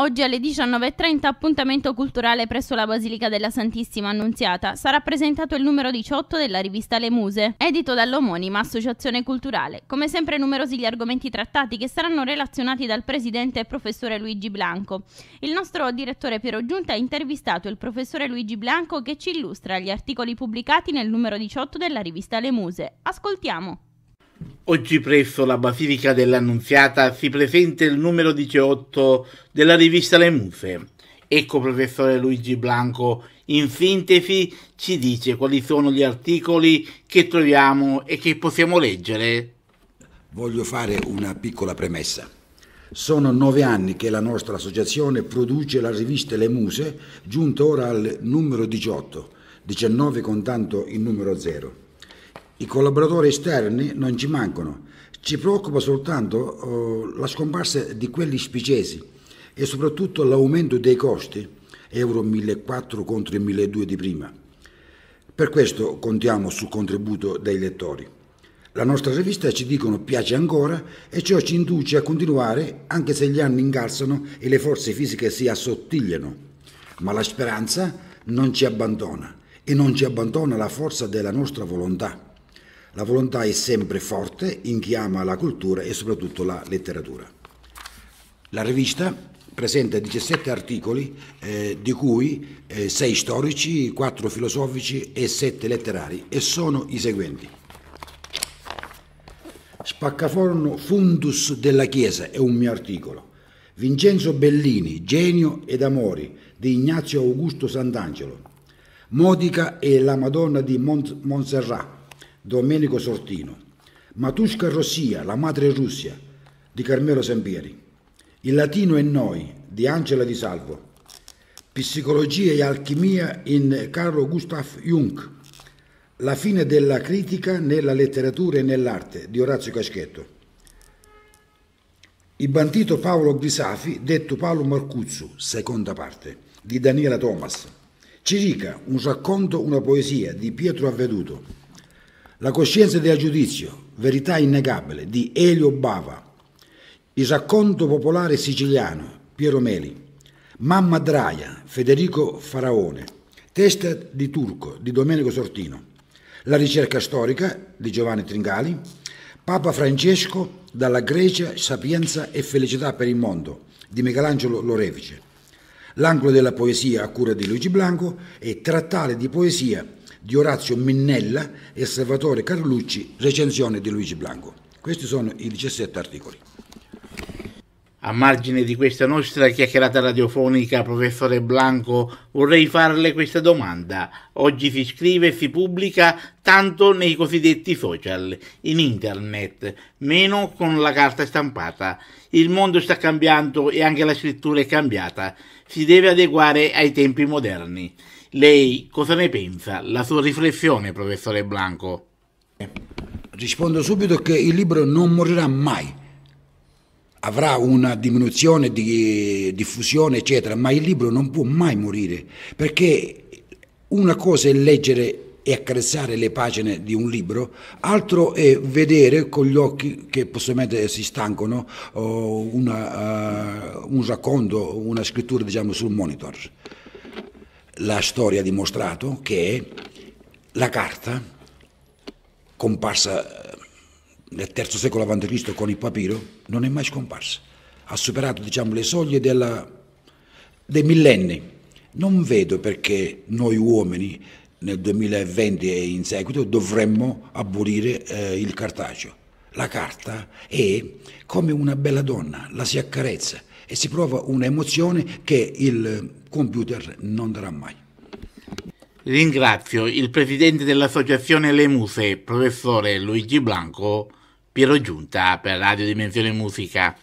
Oggi alle 19.30 appuntamento culturale presso la Basilica della Santissima Annunziata. Sarà presentato il numero 18 della rivista Le Muse, edito dall'omonima Associazione Culturale. Come sempre numerosi gli argomenti trattati che saranno relazionati dal presidente e professore Luigi Blanco. Il nostro direttore Piero Giunta ha intervistato il professore Luigi Blanco che ci illustra gli articoli pubblicati nel numero 18 della rivista Le Muse. Ascoltiamo. Oggi presso la Basilica dell'Annunziata si presenta il numero 18 della rivista Le Muse. Ecco professore Luigi Blanco, in sintesi ci dice quali sono gli articoli che troviamo e che possiamo leggere. Voglio fare una piccola premessa. Sono nove anni che la nostra associazione produce la rivista Le Muse, giunta ora al numero 18, 19 contando il numero 0. I collaboratori esterni non ci mancano, ci preoccupa soltanto eh, la scomparsa di quelli spicesi e soprattutto l'aumento dei costi, euro 1.400 contro i 1.200 di prima. Per questo contiamo sul contributo dei lettori. La nostra rivista ci dicono piace ancora e ciò ci induce a continuare anche se gli anni ingarsano e le forze fisiche si assottigliano. Ma la speranza non ci abbandona e non ci abbandona la forza della nostra volontà. La volontà è sempre forte in chi ama la cultura e soprattutto la letteratura. La rivista presenta 17 articoli, eh, di cui eh, 6 storici, 4 filosofici e 7 letterari, e sono i seguenti. Spaccaforno Fundus della Chiesa è un mio articolo. Vincenzo Bellini, Genio ed Amori di Ignazio Augusto Sant'Angelo. Modica e la Madonna di Mont- Montserrat Domenico Sortino, Matusca Rossia, La madre Russia, di Carmelo Sampieri, Il latino e noi, di Angela Di Salvo, Psicologia e alchimia in Carlo Gustav Jung, La fine della critica nella letteratura e nell'arte, di Orazio Caschetto, Il bandito Paolo Grisafi, detto Paolo Marcuzzu, seconda parte, di Daniela Thomas, Cirica, un racconto, una poesia, di Pietro Avveduto, la coscienza del giudizio, verità innegabile, di Elio Bava, il racconto popolare siciliano, Piero Meli, Mamma Draia, Federico Faraone, Testa di Turco, di Domenico Sortino, La ricerca storica, di Giovanni Tringali, Papa Francesco, dalla Grecia, sapienza e felicità per il mondo, di Michelangelo Lorefice, L'angolo della poesia a cura di Luigi Blanco e Trattare di poesia di Orazio Minnella e Salvatore Carlucci, recensione di Luigi Blanco. Questi sono i 17 articoli. A margine di questa nostra chiacchierata radiofonica, professore Blanco, vorrei farle questa domanda. Oggi si scrive e si pubblica tanto nei cosiddetti social, in internet, meno con la carta stampata. Il mondo sta cambiando e anche la scrittura è cambiata. Si deve adeguare ai tempi moderni. Lei cosa ne pensa? La sua riflessione, professore Blanco? Rispondo subito che il libro non morirà mai, avrà una diminuzione di diffusione, eccetera, ma il libro non può mai morire, perché una cosa è leggere e accarezzare le pagine di un libro, altro è vedere con gli occhi che possibilmente si stancano eh, una, uh, un racconto, una scrittura diciamo, sul monitor la storia ha dimostrato che la carta, comparsa eh, nel III secolo a.C. con il papiro, non è mai scomparsa. Ha superato diciamo, le soglie della, dei millenni. Non vedo perché noi uomini nel 2020 e in seguito dovremmo abolire eh, il cartaceo. La carta è come una bella donna, la si accarezza e si prova un'emozione che il computer non darà mai. Ringrazio il presidente dell'Associazione Le Muse, professore Luigi Blanco, Piero Giunta per Radio Dimensione Musica.